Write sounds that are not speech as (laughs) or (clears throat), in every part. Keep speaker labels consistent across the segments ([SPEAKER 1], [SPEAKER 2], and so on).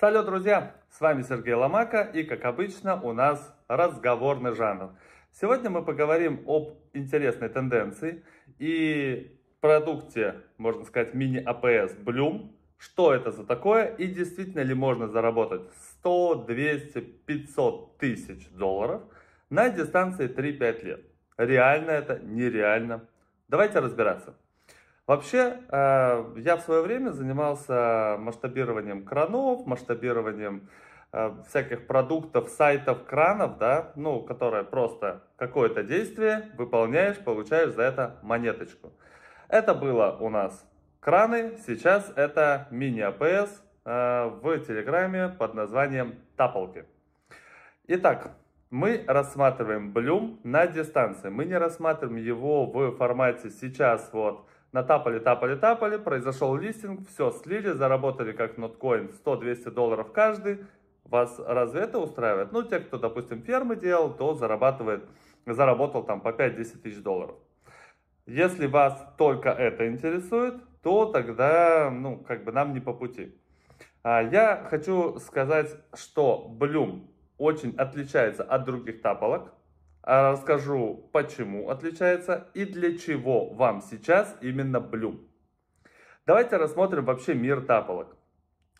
[SPEAKER 1] Салют, друзья! С вами Сергей Ломака и, как обычно, у нас разговорный жанр. Сегодня мы поговорим об интересной тенденции и продукте, можно сказать, мини-АПС Bloom. Что это за такое и действительно ли можно заработать 100, 200, 500 тысяч долларов на дистанции 3-5 лет? Реально это, нереально? Давайте разбираться. Вообще, э, я в свое время занимался масштабированием кранов, масштабированием э, всяких продуктов, сайтов, кранов, да, ну, которые просто какое-то действие выполняешь, получаешь за это монеточку. Это было у нас краны, сейчас это мини-АПС э, в Телеграме под названием Таполки. Итак, мы рассматриваем Блюм на дистанции. Мы не рассматриваем его в формате сейчас вот Натапали, тапали, тапали, произошел листинг, все слили, заработали как ноткоин 100-200 долларов каждый. Вас разве это устраивает? Ну, те, кто, допустим, фермы делал, то зарабатывает, заработал там по 5-10 тысяч долларов. Если вас только это интересует, то тогда, ну, как бы нам не по пути. А я хочу сказать, что Bloom очень отличается от других тапалок. А расскажу, почему отличается и для чего вам сейчас именно Bloom. Давайте рассмотрим вообще мир таполок.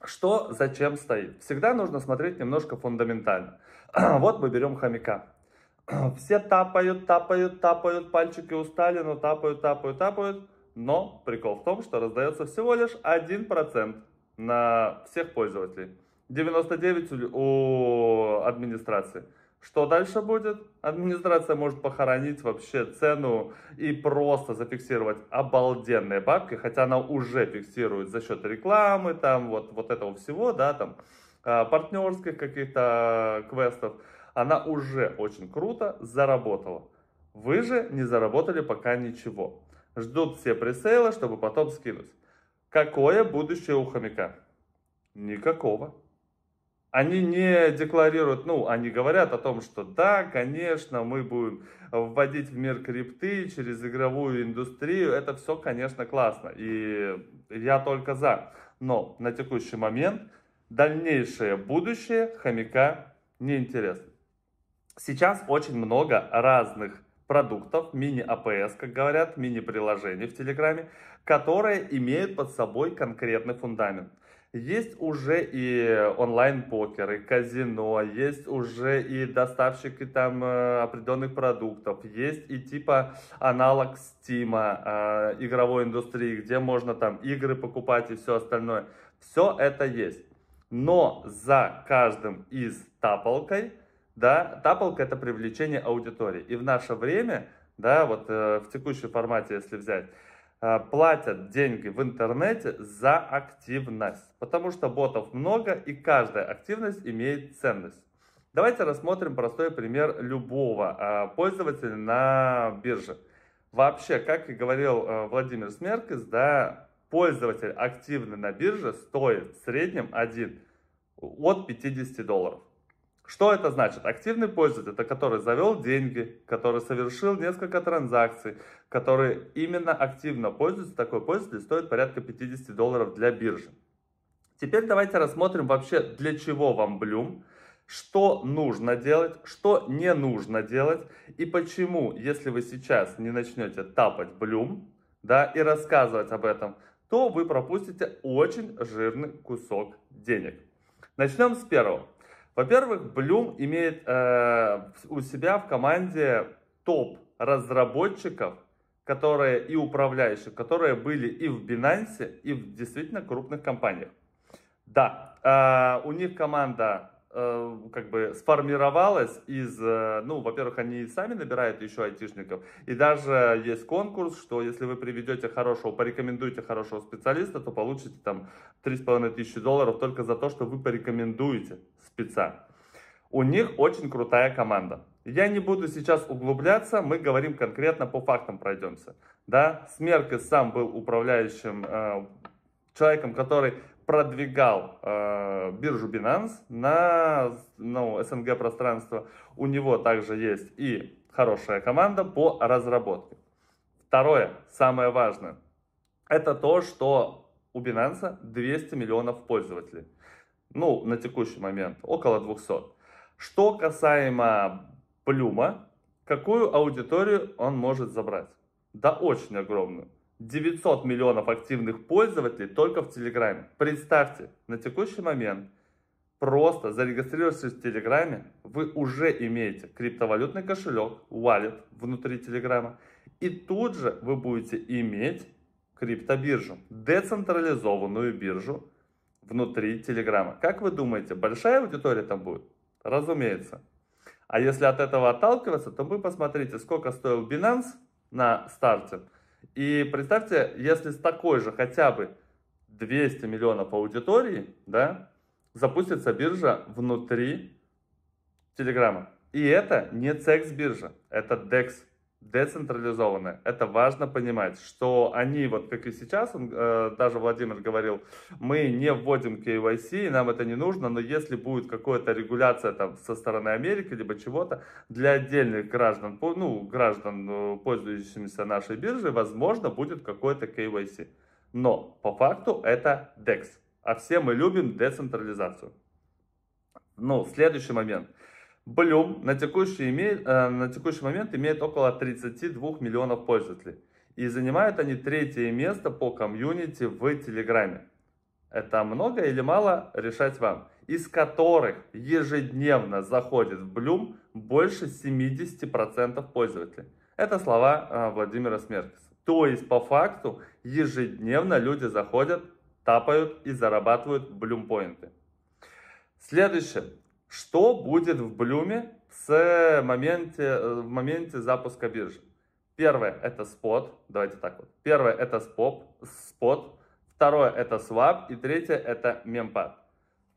[SPEAKER 1] Что зачем стоит? Всегда нужно смотреть немножко фундаментально. (clears throat) вот мы берем хомяка. (clears throat) Все тапают, тапают, тапают, пальчики устали, но тапают, тапают, тапают. Но прикол в том, что раздается всего лишь 1% на всех пользователей. 99% у администрации. Что дальше будет? Администрация может похоронить вообще цену и просто зафиксировать обалденные бабки, хотя она уже фиксирует за счет рекламы, там вот, вот этого всего, да, там а, партнерских каких-то а, квестов. Она уже очень круто заработала. Вы же не заработали пока ничего. Ждут все пресейлы, чтобы потом скинуть. Какое будущее у хомяка? Никакого. Они не декларируют, ну, они говорят о том, что да, конечно, мы будем вводить в мир крипты через игровую индустрию. Это все, конечно, классно. И я только за. Но на текущий момент дальнейшее будущее хомяка не интересно. Сейчас очень много разных продуктов, мини-АПС, как говорят, мини-приложений в Телеграме, которые имеют под собой конкретный фундамент. Есть уже и онлайн-покер, и казино, есть уже и доставщики там э, определенных продуктов, есть и типа аналог Стима э, игровой индустрии, где можно там игры покупать и все остальное. Все это есть. Но за каждым из таполкой, да, таполка это привлечение аудитории. И в наше время, да, вот э, в текущем формате, если взять, Э, платят деньги в интернете за активность, потому что ботов много и каждая активность имеет ценность. Давайте рассмотрим простой пример любого э, пользователя на бирже. Вообще, как и говорил э, Владимир Смеркис, да, пользователь активный на бирже стоит в среднем один от 50 долларов. Что это значит? Активный пользователь – это который завел деньги, который совершил несколько транзакций, который именно активно пользуется. Такой пользователь стоит порядка 50 долларов для биржи. Теперь давайте рассмотрим вообще, для чего вам Bloom, что нужно делать, что не нужно делать и почему, если вы сейчас не начнете тапать Bloom да, и рассказывать об этом, то вы пропустите очень жирный кусок денег. Начнем с первого. Во-первых, Bloom имеет э, у себя в команде топ разработчиков, которые и управляющих, которые были и в Binance, и в действительно крупных компаниях. Да, э, у них команда э, как бы сформировалась из, э, ну, во-первых, они сами набирают еще айтишников, и даже есть конкурс, что если вы приведете хорошего, порекомендуете хорошего специалиста, то получите там 3,5 тысячи долларов только за то, что вы порекомендуете спеца. У них очень крутая команда. Я не буду сейчас углубляться, мы говорим конкретно по фактам пройдемся. Да, Смеркес сам был управляющим э, человеком, который продвигал э, биржу Binance на ну, СНГ пространство. У него также есть и хорошая команда по разработке. Второе, самое важное, это то, что у Binance 200 миллионов пользователей. Ну, на текущий момент около 200. Что касаемо Плюма, какую аудиторию он может забрать? Да очень огромную. 900 миллионов активных пользователей только в Телеграме. Представьте, на текущий момент просто зарегистрировавшись в Телеграме, вы уже имеете криптовалютный кошелек, wallet внутри Телеграма, и тут же вы будете иметь криптобиржу, децентрализованную биржу, внутри Телеграма. Как вы думаете, большая аудитория там будет? Разумеется. А если от этого отталкиваться, то вы посмотрите, сколько стоил Binance на старте. И представьте, если с такой же хотя бы 200 миллионов аудитории, да, запустится биржа внутри Телеграма. И это не CEX биржа, это DEX децентрализованы. Это важно понимать, что они, вот как и сейчас, он, э, даже Владимир говорил, мы не вводим KYC, и нам это не нужно, но если будет какая-то регуляция там со стороны Америки, либо чего-то, для отдельных граждан, ну, граждан, э, пользующихся нашей биржей, возможно, будет какой-то KYC. Но по факту это DEX, а все мы любим децентрализацию. Ну, следующий момент – Блюм на текущий, имеет, э, на текущий момент имеет около 32 миллионов пользователей. И занимают они третье место по комьюнити в Телеграме. Это много или мало, решать вам. Из которых ежедневно заходит в Блюм больше 70% пользователей. Это слова э, Владимира Смеркиса. То есть, по факту, ежедневно люди заходят, тапают и зарабатывают блюм блюмпоинты. Следующее. Что будет в Блюме с э, моменте, э, в моменте запуска биржи? Первое – это спот. Давайте так вот. Первое – это споп, спот. Второе – это свап. И третье – это мемпад.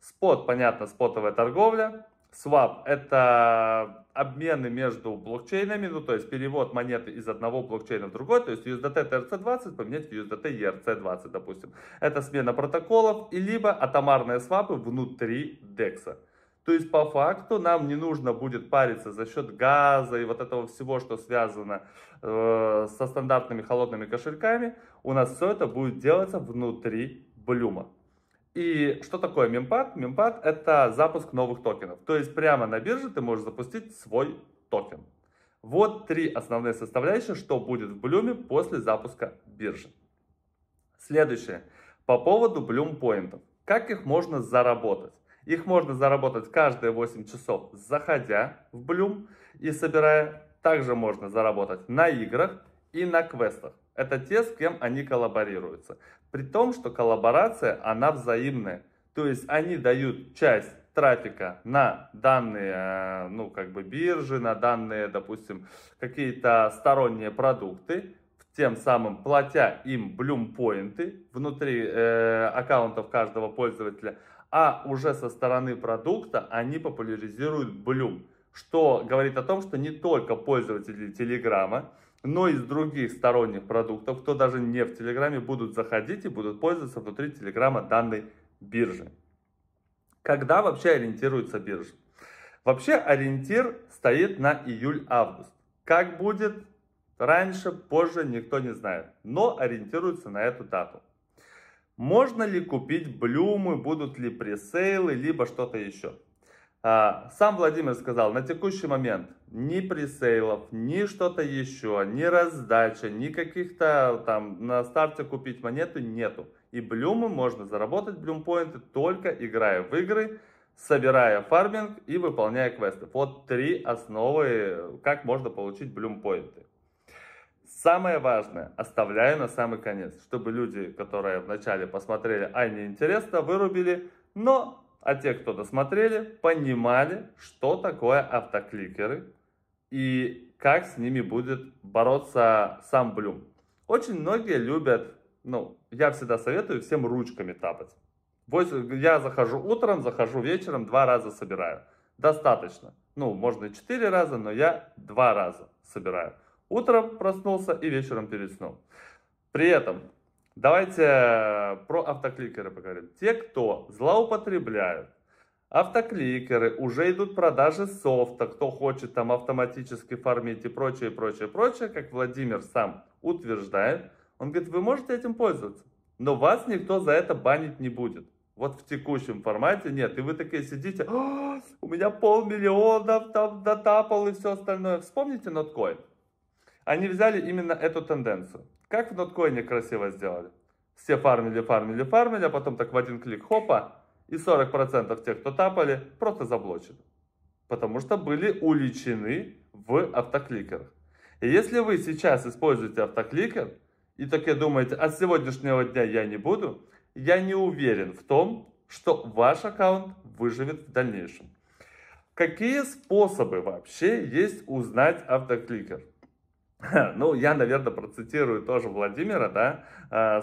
[SPEAKER 1] Спот, понятно, спотовая торговля. Свап – это обмены между блокчейнами, ну, то есть перевод монеты из одного блокчейна в другой, то есть USDT TRC20 поменять в USDT ERC20, допустим. Это смена протоколов, и либо атомарные свапы внутри DEX. То есть по факту нам не нужно будет париться за счет газа и вот этого всего, что связано э, со стандартными холодными кошельками. У нас все это будет делаться внутри Блюма. И что такое мемпад? Мемпад это запуск новых токенов. То есть прямо на бирже ты можешь запустить свой токен. Вот три основные составляющие, что будет в Блюме после запуска биржи. Следующее. По поводу Bloom Point. Как их можно заработать? Их можно заработать каждые 8 часов, заходя в Bloom и собирая. Также можно заработать на играх и на квестах. Это те, с кем они коллаборируются. При том, что коллаборация, она взаимная. То есть они дают часть трафика на данные, э, ну, как бы биржи, на данные, допустим, какие-то сторонние продукты, тем самым платя им блюмпоинты внутри э, аккаунтов каждого пользователя, а уже со стороны продукта они популяризируют Bloom, что говорит о том, что не только пользователи Телеграма, но и с других сторонних продуктов, кто даже не в Телеграме, будут заходить и будут пользоваться внутри Телеграма данной биржи. Когда вообще ориентируется биржа? Вообще ориентир стоит на июль-август. Как будет раньше, позже, никто не знает, но ориентируется на эту дату. Можно ли купить блюмы, будут ли пресейлы, либо что-то еще? А, сам Владимир сказал, на текущий момент ни пресейлов, ни что-то еще, ни раздача, ни каких-то там на старте купить монету нету. И блюмы можно заработать, блюмпоинты, только играя в игры, собирая фарминг и выполняя квесты. Вот три основы, как можно получить блюмпоинты. Самое важное оставляю на самый конец, чтобы люди, которые вначале посмотрели, а неинтересно, вырубили, но а те, кто досмотрели, понимали, что такое автокликеры и как с ними будет бороться сам Блюм. Очень многие любят, ну, я всегда советую всем ручками тапать. Я захожу утром, захожу вечером, два раза собираю. Достаточно. Ну, можно четыре раза, но я два раза собираю. Утром проснулся и вечером перед сном. При этом давайте э, про автокликеры поговорим. Те, кто злоупотребляют, автокликеры, уже идут продажи софта, кто хочет там автоматически фармить и прочее, прочее, прочее, как Владимир сам утверждает, он говорит, вы можете этим пользоваться, но вас никто за это банить не будет. Вот в текущем формате нет. И вы такие сидите, у меня полмиллиона там дотапал и все остальное. Вспомните ноткоин. Они взяли именно эту тенденцию. Как в ноткоине красиво сделали. Все фармили, фармили, фармили, а потом так в один клик хопа, и 40% тех, кто тапали, просто заблочили. Потому что были уличены в автокликерах. И если вы сейчас используете автокликер и так и думаете, от сегодняшнего дня я не буду, я не уверен в том, что ваш аккаунт выживет в дальнейшем. Какие способы вообще есть узнать автокликер? (laughs) Ну, я, наверное, процитирую тоже Владимира, да, э,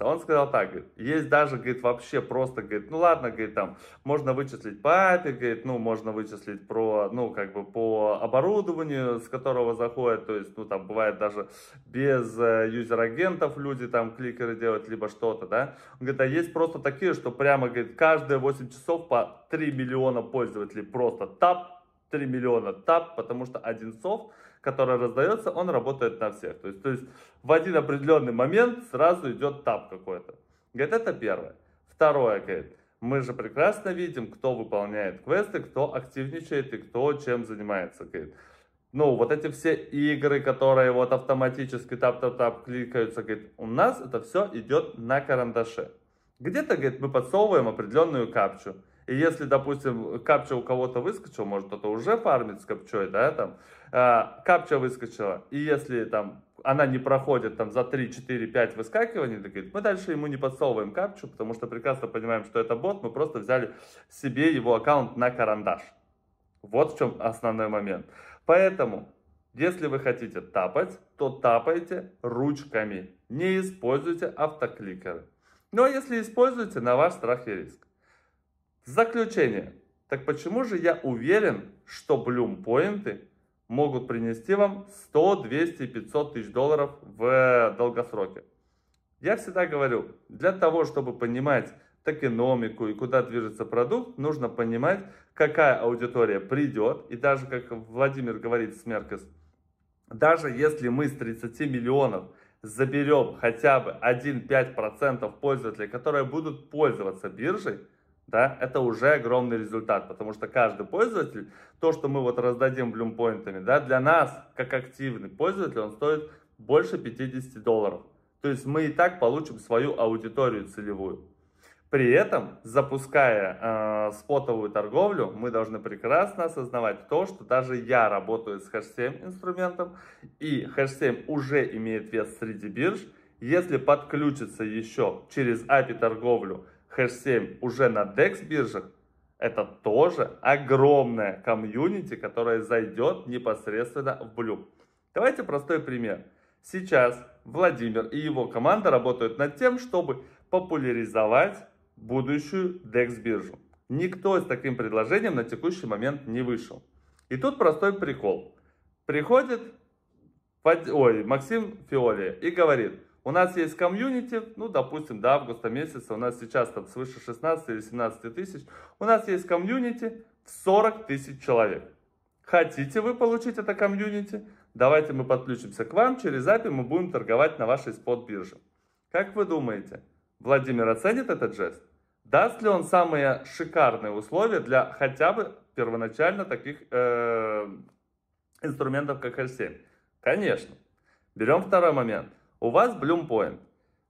[SPEAKER 1] Он сказал так, говорит, есть даже, говорит, вообще просто, говорит, ну ладно, говорит, там, можно вычислить по API, говорит, ну, можно вычислить про, ну, как бы по оборудованию, с которого заходит, то есть, ну, там, бывает даже без э, юзер-агентов люди там кликеры делают, либо что-то, да. Он говорит, а есть просто такие, что прямо, говорит, каждые 8 часов по 3 миллиона пользователей просто тап, 3 миллиона тап, потому что один софт, который раздается, он работает на всех. То есть, то есть в один определенный момент сразу идет тап какой-то. Говорит, это первое. Второе, говорит, мы же прекрасно видим, кто выполняет квесты, кто активничает и кто чем занимается. Говорит. Ну, вот эти все игры, которые вот автоматически тап-тап-тап кликаются, говорит, у нас это все идет на карандаше. Где-то, говорит, мы подсовываем определенную капчу. И если, допустим, капча у кого-то выскочила, может, кто-то уже фармит с капчой, да, там, э, капча выскочила, и если там она не проходит там за 3, 4, 5 выскакиваний, так говорит, мы дальше ему не подсовываем капчу, потому что прекрасно понимаем, что это бот, мы просто взяли себе его аккаунт на карандаш. Вот в чем основной момент. Поэтому, если вы хотите тапать, то тапайте ручками, не используйте автокликеры. Но ну, а если используете, на ваш страх и риск заключение, так почему же я уверен, что блюмпоинты могут принести вам 100, 200, 500 тысяч долларов в э, долгосроке? Я всегда говорю, для того, чтобы понимать экономику и куда движется продукт, нужно понимать, какая аудитория придет. И даже, как Владимир говорит, Смеркес, даже если мы с 30 миллионов заберем хотя бы 1-5% пользователей, которые будут пользоваться биржей, да, это уже огромный результат, потому что каждый пользователь, то, что мы вот раздадим блюмпоинтами, да, для нас, как активный пользователь, он стоит больше 50 долларов. То есть мы и так получим свою аудиторию целевую. При этом, запуская э, спотовую торговлю, мы должны прекрасно осознавать то, что даже я работаю с хэш-7 инструментом, и хэш-7 уже имеет вес среди бирж. Если подключится еще через API торговлю Hash7 уже на DEX биржах, это тоже огромная комьюнити, которая зайдет непосредственно в Blue. Давайте простой пример. Сейчас Владимир и его команда работают над тем, чтобы популяризовать будущую DEX биржу. Никто с таким предложением на текущий момент не вышел. И тут простой прикол. Приходит Ой, Максим Фиоли и говорит, у нас есть комьюнити, ну, допустим, до августа месяца, у нас сейчас там свыше 16 или 17 тысяч, у нас есть комьюнити в 40 тысяч человек. Хотите вы получить это комьюнити? Давайте мы подключимся к вам, через API мы будем торговать на вашей спот-бирже. Как вы думаете, Владимир оценит этот жест? Даст ли он самые шикарные условия для хотя бы первоначально таких э, инструментов, как L7? Конечно. Берем второй момент – у вас Bloompoint.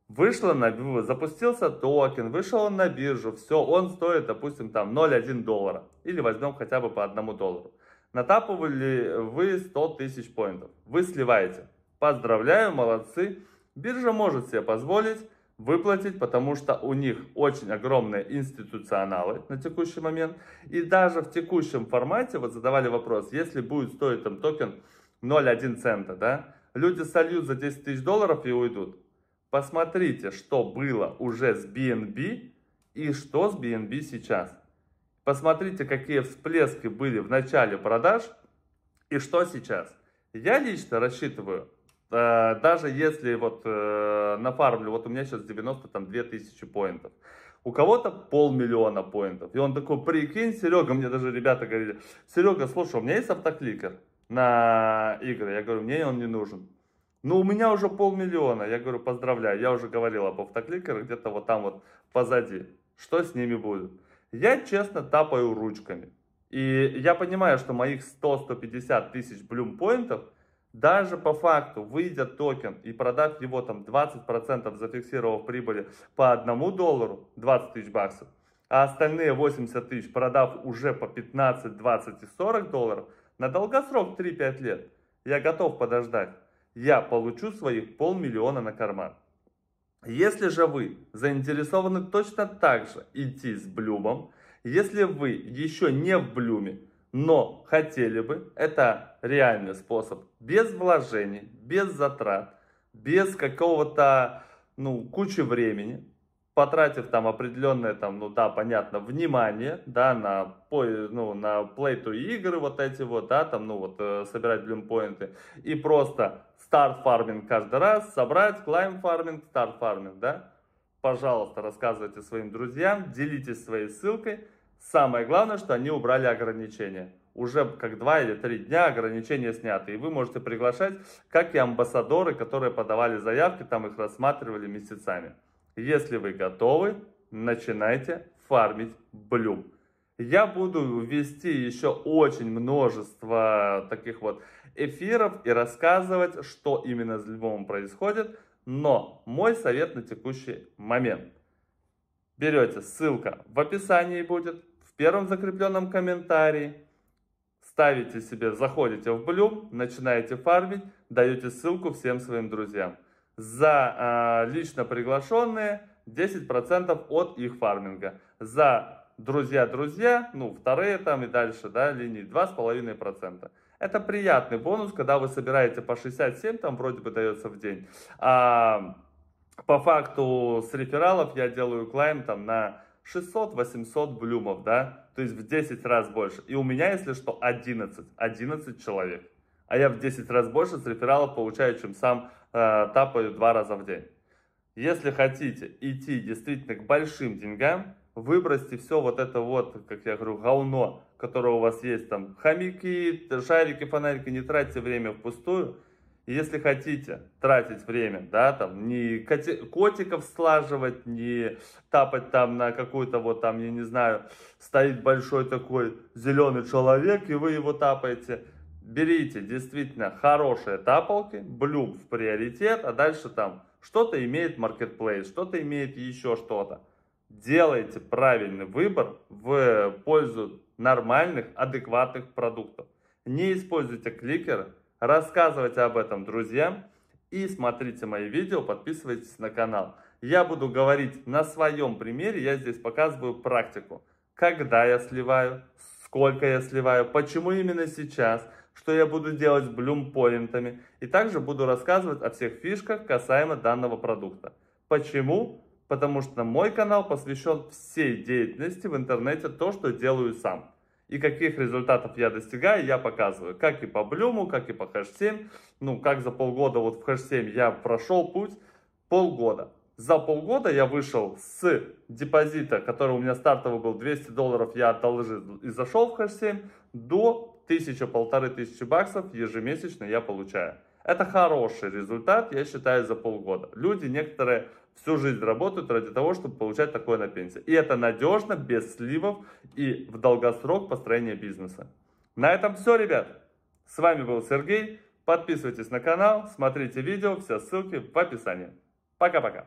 [SPEAKER 1] Вышло на, запустился токен, вышел он на биржу, все, он стоит, допустим, там 0,1 доллара. Или возьмем хотя бы по 1 доллару. Натапывали вы 100 тысяч поинтов. Вы сливаете. Поздравляю, молодцы. Биржа может себе позволить выплатить, потому что у них очень огромные институционалы на текущий момент. И даже в текущем формате, вот задавали вопрос, если будет стоить там токен 0,1 цента, да, Люди сольют за 10 тысяч долларов и уйдут. Посмотрите, что было уже с BNB и что с BNB сейчас. Посмотрите, какие всплески были в начале продаж и что сейчас. Я лично рассчитываю, э, даже если вот э, на фармлю, вот у меня сейчас 92 тысячи поинтов, у кого-то полмиллиона поинтов. И он такой, прикинь, Серега, мне даже ребята говорили, Серега, слушай, у меня есть автокликер? на игры. Я говорю, мне он не нужен. Ну, у меня уже полмиллиона. Я говорю, поздравляю. Я уже говорил об автокликерах где-то вот там вот позади. Что с ними будет? Я честно тапаю ручками. И я понимаю, что моих 100-150 тысяч блюмпоинтов, даже по факту, выйдя токен и продав его там 20%, зафиксировав прибыли по 1 доллару, 20 тысяч баксов, а остальные 80 тысяч продав уже по 15, 20 и 40 долларов – на долгосрок 3-5 лет. Я готов подождать. Я получу своих полмиллиона на карман. Если же вы заинтересованы точно так же идти с Блюмом, если вы еще не в Блюме, но хотели бы, это реальный способ, без вложений, без затрат, без какого-то, ну, кучи времени, потратив там определенное там, ну да, понятно, внимание, да, на, ну, на плейту игры вот эти вот, да, там, ну вот, э, собирать блюмпоинты, и просто старт фарминг каждый раз, собрать, клайм фарминг, старт фарминг, да, пожалуйста, рассказывайте своим друзьям, делитесь своей ссылкой, самое главное, что они убрали ограничения. Уже как два или три дня ограничения сняты. И вы можете приглашать, как и амбассадоры, которые подавали заявки, там их рассматривали месяцами. Если вы готовы, начинайте фармить блюм. Я буду вести еще очень множество таких вот эфиров и рассказывать, что именно с львом происходит. Но мой совет на текущий момент. Берете, ссылка в описании будет, в первом закрепленном комментарии. Ставите себе, заходите в Блюм, начинаете фармить, даете ссылку всем своим друзьям. За э, лично приглашенные 10% от их фарминга. За друзья-друзья, ну, вторые там и дальше, да, линии 2,5%. Это приятный бонус, когда вы собираете по 67, там вроде бы дается в день. А по факту с рефералов я делаю клайм там на 600-800 блюмов, да, то есть в 10 раз больше. И у меня, если что, 11, 11 человек. А я в 10 раз больше с рефералов получаю, чем сам Э, тапаю два раза в день. Если хотите идти действительно к большим деньгам, выбросьте все вот это вот, как я говорю, говно, которое у вас есть там, хомяки, шарики, фонарики, не тратьте время впустую. если хотите тратить время, да, там, не котиков слаживать, не тапать там на какую-то вот там, я не знаю, стоит большой такой зеленый человек, и вы его тапаете – берите действительно хорошие таполки, блюм в приоритет, а дальше там что-то имеет маркетплейс, что-то имеет еще что-то. Делайте правильный выбор в пользу нормальных, адекватных продуктов. Не используйте кликеры, рассказывайте об этом друзьям и смотрите мои видео, подписывайтесь на канал. Я буду говорить на своем примере, я здесь показываю практику. Когда я сливаю, сколько я сливаю, почему именно сейчас – что я буду делать с блюмпоинтами, и также буду рассказывать о всех фишках касаемо данного продукта. Почему? Потому что мой канал посвящен всей деятельности в интернете, то, что делаю сам. И каких результатов я достигаю, я показываю. Как и по блюму, как и по хэш-7. Ну, как за полгода вот в хэш-7 я прошел путь полгода. За полгода я вышел с депозита, который у меня стартовый был 200 долларов, я отложил и зашел в хэш-7, до тысяча-полторы тысячи баксов ежемесячно я получаю. Это хороший результат, я считаю, за полгода. Люди некоторые всю жизнь работают ради того, чтобы получать такое на пенсию. И это надежно, без сливов и в долгосрок построения бизнеса. На этом все, ребят. С вами был Сергей. Подписывайтесь на канал, смотрите видео, все ссылки в описании. Пока-пока.